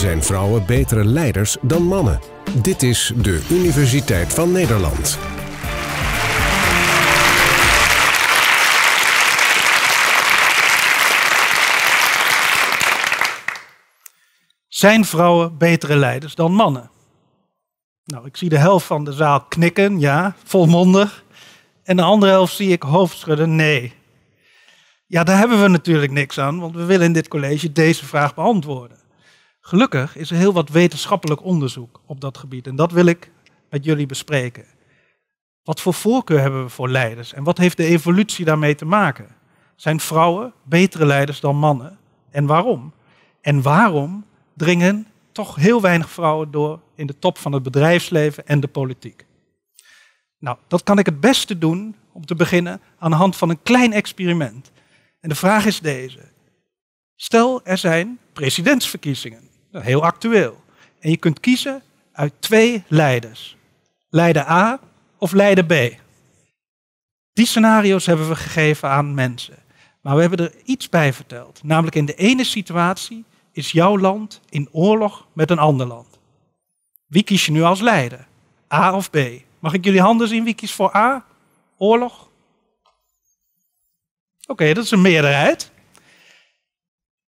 zijn vrouwen betere leiders dan mannen. Dit is de Universiteit van Nederland. Zijn vrouwen betere leiders dan mannen? Nou, ik zie de helft van de zaal knikken, ja, volmondig. En de andere helft zie ik hoofdschudden, nee. Ja, daar hebben we natuurlijk niks aan, want we willen in dit college deze vraag beantwoorden. Gelukkig is er heel wat wetenschappelijk onderzoek op dat gebied en dat wil ik met jullie bespreken. Wat voor voorkeur hebben we voor leiders en wat heeft de evolutie daarmee te maken? Zijn vrouwen betere leiders dan mannen en waarom? En waarom dringen toch heel weinig vrouwen door in de top van het bedrijfsleven en de politiek? Nou, dat kan ik het beste doen om te beginnen aan de hand van een klein experiment. En de vraag is deze. Stel, er zijn presidentsverkiezingen. Heel actueel. En je kunt kiezen uit twee leiders. Leider A of leider B. Die scenario's hebben we gegeven aan mensen. Maar we hebben er iets bij verteld. Namelijk in de ene situatie is jouw land in oorlog met een ander land. Wie kies je nu als leider? A of B? Mag ik jullie handen zien? Wie kiest voor A? Oorlog? Oké, dat is een meerderheid.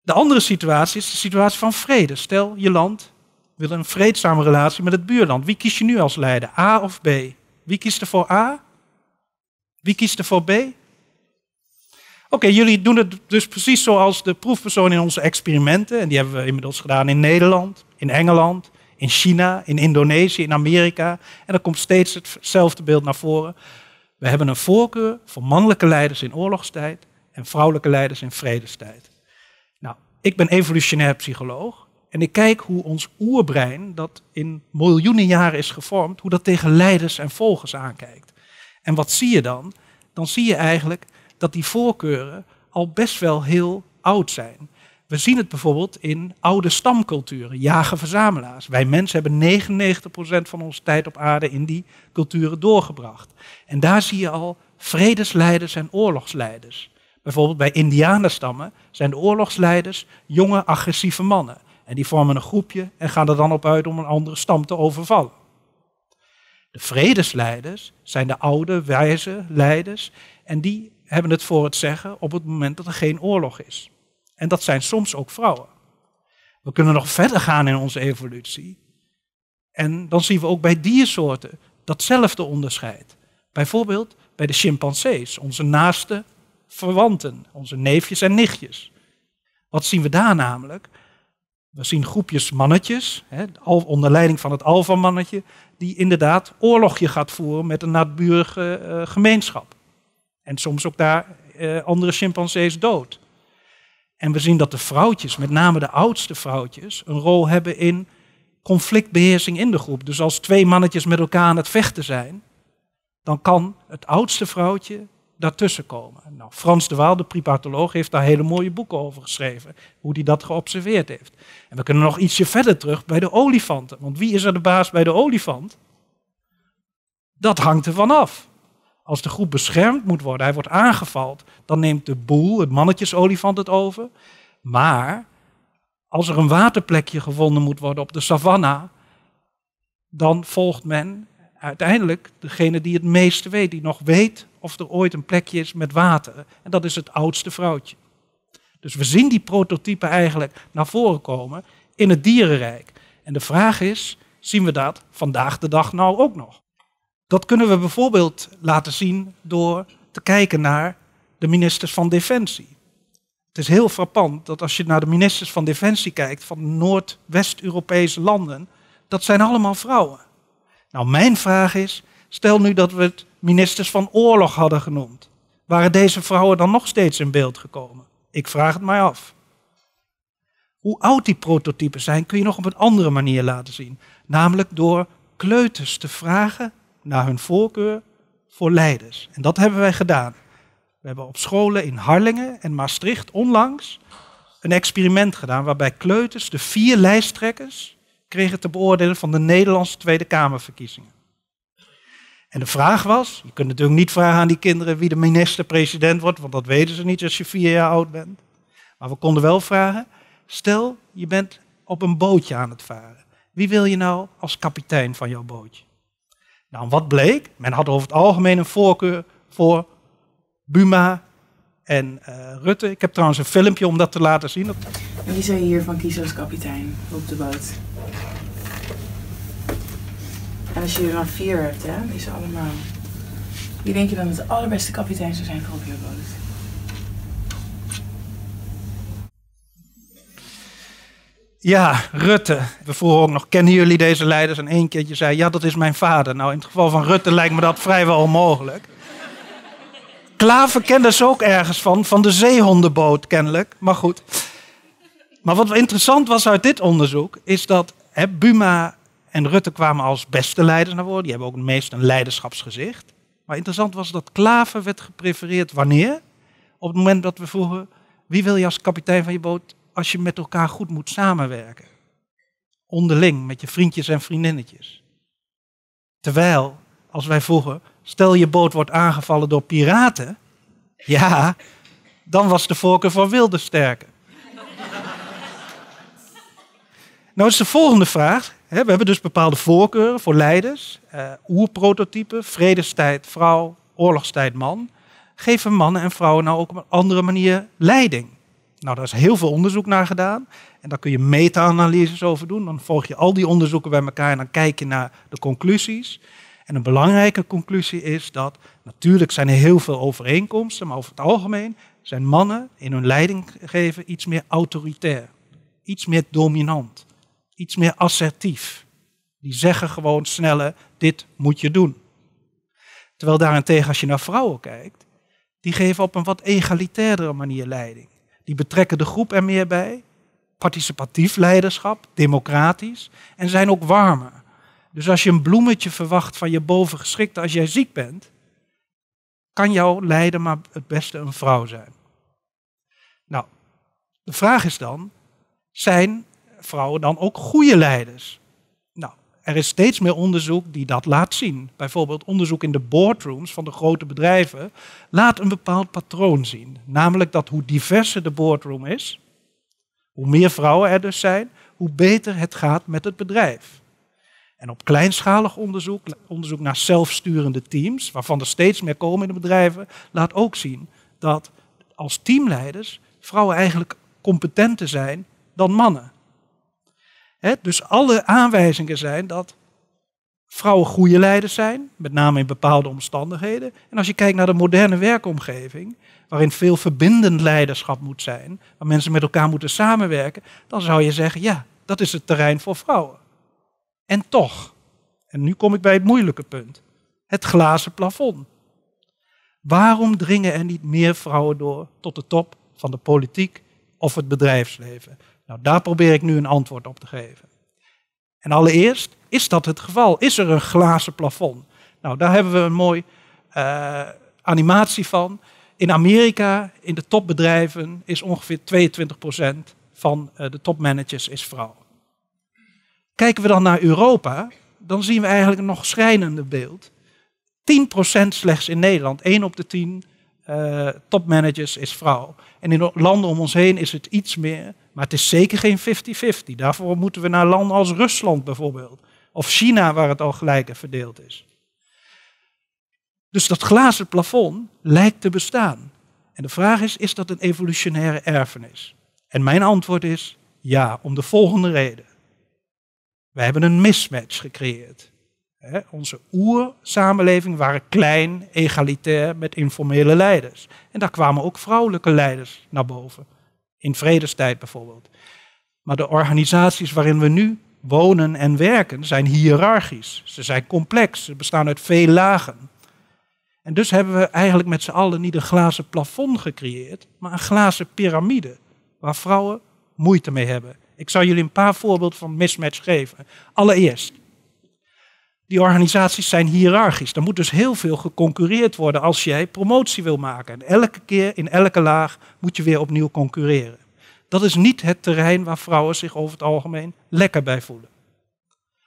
De andere situatie is de situatie van vrede. Stel, je land wil een vreedzame relatie met het buurland. Wie kies je nu als leider, A of B? Wie kiest er voor A? Wie kiest er voor B? Oké, jullie doen het dus precies zoals de proefpersoon in onze experimenten. En die hebben we inmiddels gedaan in Nederland, in Engeland, in China, in Indonesië, in Amerika. En dan komt steeds hetzelfde beeld naar voren. We hebben een voorkeur voor mannelijke leiders in oorlogstijd en vrouwelijke leiders in vredestijd. Nou, ik ben evolutionair psycholoog en ik kijk hoe ons oerbrein, dat in miljoenen jaren is gevormd, hoe dat tegen leiders en volgers aankijkt. En wat zie je dan? Dan zie je eigenlijk dat die voorkeuren al best wel heel oud zijn. We zien het bijvoorbeeld in oude stamculturen, jager-verzamelaars. Wij mensen hebben 99% van onze tijd op aarde in die culturen doorgebracht. En daar zie je al vredesleiders en oorlogsleiders. Bijvoorbeeld bij indianenstammen zijn de oorlogsleiders jonge, agressieve mannen. En die vormen een groepje en gaan er dan op uit om een andere stam te overvallen. De vredesleiders zijn de oude, wijze leiders. En die hebben het voor het zeggen op het moment dat er geen oorlog is. En dat zijn soms ook vrouwen. We kunnen nog verder gaan in onze evolutie. En dan zien we ook bij diersoorten datzelfde onderscheid. Bijvoorbeeld bij de chimpansees, onze naaste verwanten, onze neefjes en nichtjes. Wat zien we daar namelijk? We zien groepjes mannetjes, onder leiding van het mannetje, die inderdaad oorlogje gaat voeren met een naburige eh, gemeenschap. En soms ook daar eh, andere chimpansees dood. En we zien dat de vrouwtjes, met name de oudste vrouwtjes, een rol hebben in conflictbeheersing in de groep. Dus als twee mannetjes met elkaar aan het vechten zijn, dan kan het oudste vrouwtje daartussen komen. Nou, Frans de Waal, de primatoloog, heeft daar hele mooie boeken over geschreven, hoe hij dat geobserveerd heeft. En we kunnen nog ietsje verder terug bij de olifanten, want wie is er de baas bij de olifant? Dat hangt ervan af. Als de groep beschermd moet worden, hij wordt aangevallen, dan neemt de boel, het mannetjesolifant, het over. Maar als er een waterplekje gevonden moet worden op de savanna, dan volgt men uiteindelijk degene die het meeste weet, die nog weet of er ooit een plekje is met water. En dat is het oudste vrouwtje. Dus we zien die prototypen eigenlijk naar voren komen in het dierenrijk. En de vraag is, zien we dat vandaag de dag nou ook nog? Dat kunnen we bijvoorbeeld laten zien door te kijken naar de ministers van Defensie. Het is heel frappant dat als je naar de ministers van Defensie kijkt van Noordwest-Europese landen, dat zijn allemaal vrouwen. Nou, mijn vraag is, stel nu dat we het ministers van oorlog hadden genoemd, waren deze vrouwen dan nog steeds in beeld gekomen? Ik vraag het mij af. Hoe oud die prototypen zijn, kun je nog op een andere manier laten zien. Namelijk door kleuters te vragen naar hun voorkeur voor leiders. En dat hebben wij gedaan. We hebben op scholen in Harlingen en Maastricht onlangs een experiment gedaan waarbij kleuters de vier lijsttrekkers kregen te beoordelen van de Nederlandse Tweede Kamerverkiezingen. En de vraag was, je kunt natuurlijk niet vragen aan die kinderen wie de minister-president wordt, want dat weten ze niet als je vier jaar oud bent. Maar we konden wel vragen, stel je bent op een bootje aan het varen. Wie wil je nou als kapitein van jouw bootje? Nou, wat bleek? Men had over het algemeen een voorkeur voor Buma en eh, Rutte. Ik heb trouwens een filmpje om dat te laten zien. En Wie zou je hiervan kiezen als kapitein op de boot? En als je er dan vier hebt, hè, die ze allemaal. Wie denk je dan het de allerbeste kapitein zou zijn voor op je boot? Ja, Rutte. We vroegen ook nog, kennen jullie deze leiders? En één keertje zei, ja, dat is mijn vader. Nou, in het geval van Rutte lijkt me dat vrijwel onmogelijk. Klaver kende ze ook ergens van, van de zeehondenboot kennelijk. Maar goed. Maar wat interessant was uit dit onderzoek, is dat hè, Buma en Rutte kwamen als beste leiders naar voren. Die hebben ook het meest een leiderschapsgezicht. Maar interessant was dat Klaver werd geprefereerd wanneer? Op het moment dat we vroegen, wie wil je als kapitein van je boot als je met elkaar goed moet samenwerken? Onderling, met je vriendjes en vriendinnetjes. Terwijl, als wij vroegen, stel je boot wordt aangevallen door piraten, ja, dan was de voorkeur voor wilde sterker. nou is de volgende vraag, we hebben dus bepaalde voorkeuren voor leiders. Uh, oerprototypen, vredestijd vrouw, oorlogstijd man. Geven mannen en vrouwen nou ook op een andere manier leiding? Nou, daar is heel veel onderzoek naar gedaan. En daar kun je meta-analyses over doen. Dan volg je al die onderzoeken bij elkaar en dan kijk je naar de conclusies. En een belangrijke conclusie is dat natuurlijk zijn er heel veel overeenkomsten, maar over het algemeen zijn mannen in hun leiding geven iets meer autoritair, iets meer dominant iets meer assertief. Die zeggen gewoon sneller, dit moet je doen. Terwijl daarentegen als je naar vrouwen kijkt, die geven op een wat egalitairdere manier leiding. Die betrekken de groep er meer bij, participatief leiderschap, democratisch en zijn ook warmer. Dus als je een bloemetje verwacht van je bovengeschikte als jij ziek bent, kan jouw leider maar het beste een vrouw zijn. Nou, de vraag is dan, zijn vrouwen dan ook goede leiders? Nou, er is steeds meer onderzoek die dat laat zien. Bijvoorbeeld onderzoek in de boardrooms van de grote bedrijven laat een bepaald patroon zien. Namelijk dat hoe diverser de boardroom is, hoe meer vrouwen er dus zijn, hoe beter het gaat met het bedrijf. En op kleinschalig onderzoek, onderzoek naar zelfsturende teams, waarvan er steeds meer komen in de bedrijven, laat ook zien dat als teamleiders vrouwen eigenlijk competenter zijn dan mannen dus alle aanwijzingen zijn dat vrouwen goede leiders zijn, met name in bepaalde omstandigheden. En als je kijkt naar de moderne werkomgeving, waarin veel verbindend leiderschap moet zijn, waar mensen met elkaar moeten samenwerken, dan zou je zeggen, ja, dat is het terrein voor vrouwen. En toch, en nu kom ik bij het moeilijke punt, het glazen plafond. Waarom dringen er niet meer vrouwen door tot de top van de politiek of het bedrijfsleven? Nou, daar probeer ik nu een antwoord op te geven. En allereerst, is dat het geval? Is er een glazen plafond? Nou, daar hebben we een mooi eh, animatie van. In Amerika, in de topbedrijven, is ongeveer 22% van eh, de topmanagers is vrouw. Kijken we dan naar Europa, dan zien we eigenlijk een nog schrijnender beeld. 10% slechts in Nederland, 1 op de 10 eh, topmanagers is vrouw. En in landen om ons heen is het iets meer, maar het is zeker geen 50-50. Daarvoor moeten we naar landen als Rusland bijvoorbeeld. Of China, waar het al gelijker verdeeld is. Dus dat glazen plafond lijkt te bestaan. En de vraag is, is dat een evolutionaire erfenis? En mijn antwoord is ja, om de volgende reden. Wij hebben een mismatch gecreëerd. onze oersamenleving waren klein, egalitair, met informele leiders. En daar kwamen ook vrouwelijke leiders naar boven in vredestijd bijvoorbeeld. Maar de organisaties waarin we nu wonen en werken zijn hiërarchisch. Ze zijn complex, ze bestaan uit veel lagen. En dus hebben we eigenlijk met z'n allen niet een glazen plafond gecreëerd, maar een glazen piramide waar vrouwen moeite mee hebben. Ik zal jullie een paar voorbeelden van mismatch geven. Allereerst, die organisaties zijn hiërarchisch. Er moet dus heel veel geconcurreerd worden als jij promotie wil maken. En elke keer, in elke laag, moet je weer opnieuw concurreren. Dat is niet het terrein waar vrouwen zich over het algemeen lekker bij voelen.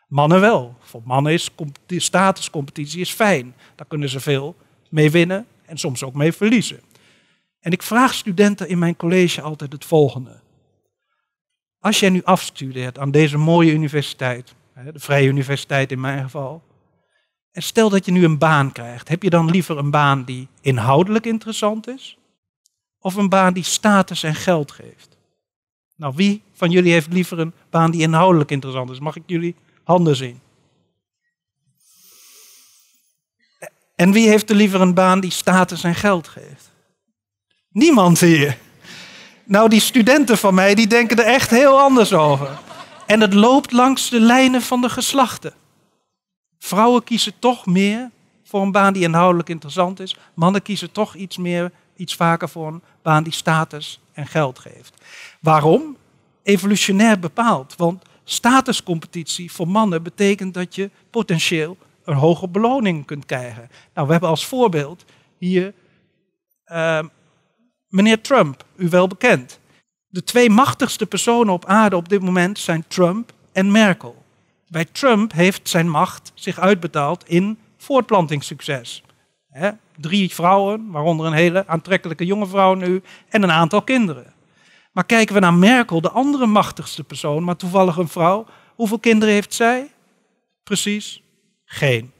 Mannen wel. Voor mannen is statuscompetitie is fijn. Daar kunnen ze veel mee winnen en soms ook mee verliezen. En ik vraag studenten in mijn college altijd het volgende. Als jij nu afstudeert aan deze mooie universiteit, de Vrije Universiteit in mijn geval. En stel dat je nu een baan krijgt, heb je dan liever een baan die inhoudelijk interessant is? Of een baan die status en geld geeft? Nou, wie van jullie heeft liever een baan die inhoudelijk interessant is? Mag ik jullie handen zien? En wie heeft er liever een baan die status en geld geeft? Niemand hier. Nou, die studenten van mij, die denken er echt heel anders over. En het loopt langs de lijnen van de geslachten. Vrouwen kiezen toch meer voor een baan die inhoudelijk interessant is. Mannen kiezen toch iets meer, iets vaker voor een baan die status en geld geeft. Waarom? Evolutionair bepaald. Want statuscompetitie voor mannen betekent dat je potentieel een hoge beloning kunt krijgen. Nou, we hebben als voorbeeld hier ehm, meneer Trump, u wel bekend. De twee machtigste personen op aarde op dit moment zijn Trump en Merkel. Bij Trump heeft zijn macht zich uitbetaald in voortplantingssucces. drie vrouwen, waaronder een hele aantrekkelijke jonge vrouw nu, en een aantal kinderen. Maar kijken we naar Merkel, de andere machtigste persoon, maar toevallig een vrouw, hoeveel kinderen heeft zij? Precies, geen.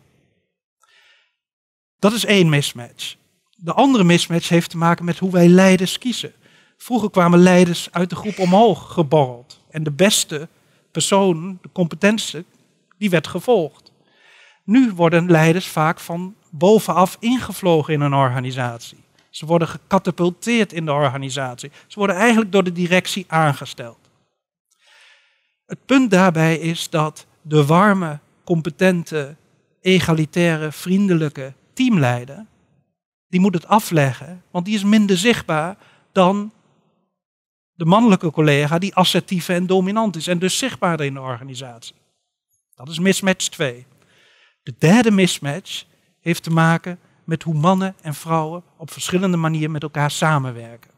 Dat is één mismatch. De andere mismatch heeft te maken met hoe wij leiders kiezen. Vroeger kwamen leiders uit de groep omhoog geborreld. En de beste persoon, de competentste, die werd gevolgd. Nu worden leiders vaak van bovenaf ingevlogen in een organisatie. Ze worden gecatapulteerd in de organisatie. Ze worden eigenlijk door de directie aangesteld. Het punt daarbij is dat de warme, competente, egalitaire, vriendelijke teamleider, die moet het afleggen, want die is minder zichtbaar dan de mannelijke collega die assertief en dominant is en dus zichtbaarder in de organisatie. Dat is mismatch 2. De derde mismatch heeft te maken met hoe mannen en vrouwen op verschillende manieren met elkaar samenwerken.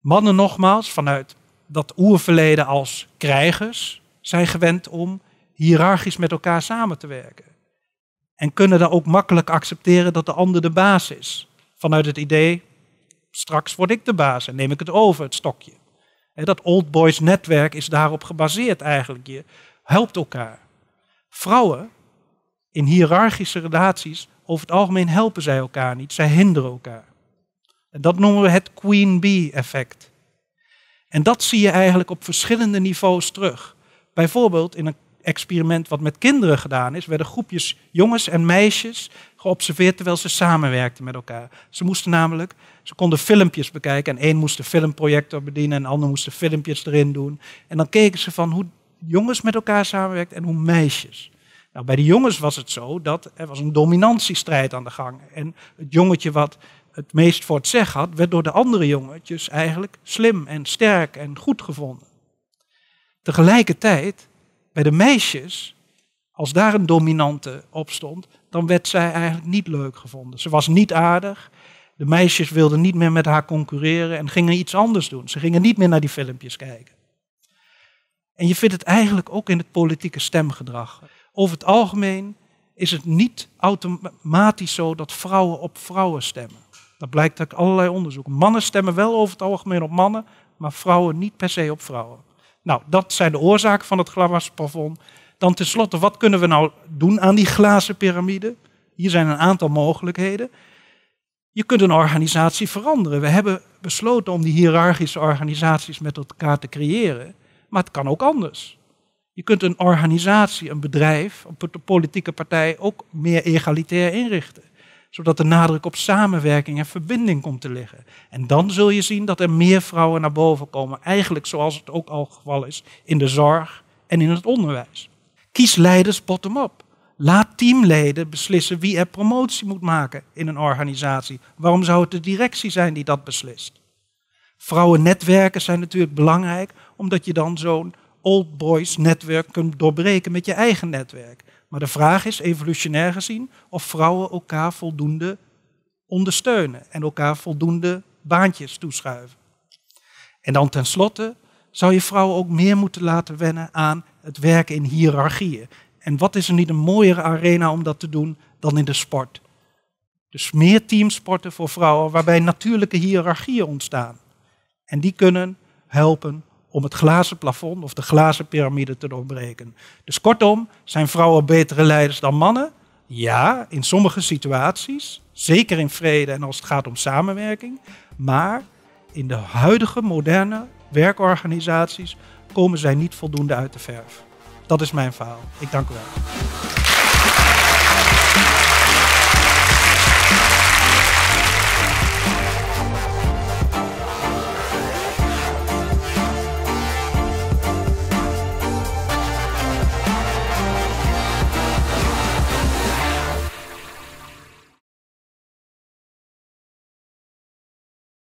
Mannen nogmaals vanuit dat oerverleden als krijgers zijn gewend om hiërarchisch met elkaar samen te werken. En kunnen dan ook makkelijk accepteren dat de ander de baas is. Vanuit het idee straks word ik de baas en neem ik het over, het stokje. dat Old Boys netwerk is daarop gebaseerd eigenlijk. Je helpt elkaar. Vrouwen in hiërarchische relaties, over het algemeen helpen zij elkaar niet, zij hinderen elkaar. En dat noemen we het Queen Bee effect. En dat zie je eigenlijk op verschillende niveaus terug. Bijvoorbeeld in een experiment wat met kinderen gedaan is, werden groepjes jongens en meisjes geobserveerd terwijl ze samenwerkten met elkaar. Ze moesten namelijk, ze konden filmpjes bekijken en één moest de filmprojector bedienen en de ander moest filmpjes erin doen. En dan keken ze van hoe jongens met elkaar samenwerkten en hoe meisjes. Nou, bij de jongens was het zo dat er was een dominantiestrijd aan de gang. En het jongetje wat het meest voor het zeggen had, werd door de andere jongetjes eigenlijk slim en sterk en goed gevonden. Tegelijkertijd bij de meisjes, als daar een dominante op stond, dan werd zij eigenlijk niet leuk gevonden. Ze was niet aardig. De meisjes wilden niet meer met haar concurreren en gingen iets anders doen. Ze gingen niet meer naar die filmpjes kijken. En je vindt het eigenlijk ook in het politieke stemgedrag. Over het algemeen is het niet automatisch zo dat vrouwen op vrouwen stemmen. Dat blijkt uit allerlei onderzoeken. Mannen stemmen wel over het algemeen op mannen, maar vrouwen niet per se op vrouwen. Nou, dat zijn de oorzaken van het glasplafond. Dan tenslotte, wat kunnen we nou doen aan die glazen piramide? Hier zijn een aantal mogelijkheden. Je kunt een organisatie veranderen. We hebben besloten om die hiërarchische organisaties met elkaar te creëren, maar het kan ook anders. Je kunt een organisatie, een bedrijf, een politieke partij ook meer egalitair inrichten zodat de nadruk op samenwerking en verbinding komt te liggen. En dan zul je zien dat er meer vrouwen naar boven komen, eigenlijk zoals het ook al geval is in de zorg en in het onderwijs. Kies leiders bottom-up. Laat teamleden beslissen wie er promotie moet maken in een organisatie. Waarom zou het de directie zijn die dat beslist? Vrouwennetwerken zijn natuurlijk belangrijk, omdat je dan zo'n old boys netwerk kunt doorbreken met je eigen netwerk. Maar de vraag is, evolutionair gezien, of vrouwen elkaar voldoende ondersteunen en elkaar voldoende baantjes toeschuiven. En dan tenslotte zou je vrouwen ook meer moeten laten wennen aan het werken in hiërarchieën. En wat is er niet een mooiere arena om dat te doen dan in de sport? Dus meer teamsporten voor vrouwen waarbij natuurlijke hiërarchieën ontstaan. En die kunnen helpen om het glazen plafond of de glazen piramide te doorbreken. Dus kortom, zijn vrouwen betere leiders dan mannen? Ja, in sommige situaties, zeker in vrede en als het gaat om samenwerking. Maar in de huidige moderne werkorganisaties komen zij niet voldoende uit de verf. Dat is mijn verhaal. Ik dank u wel.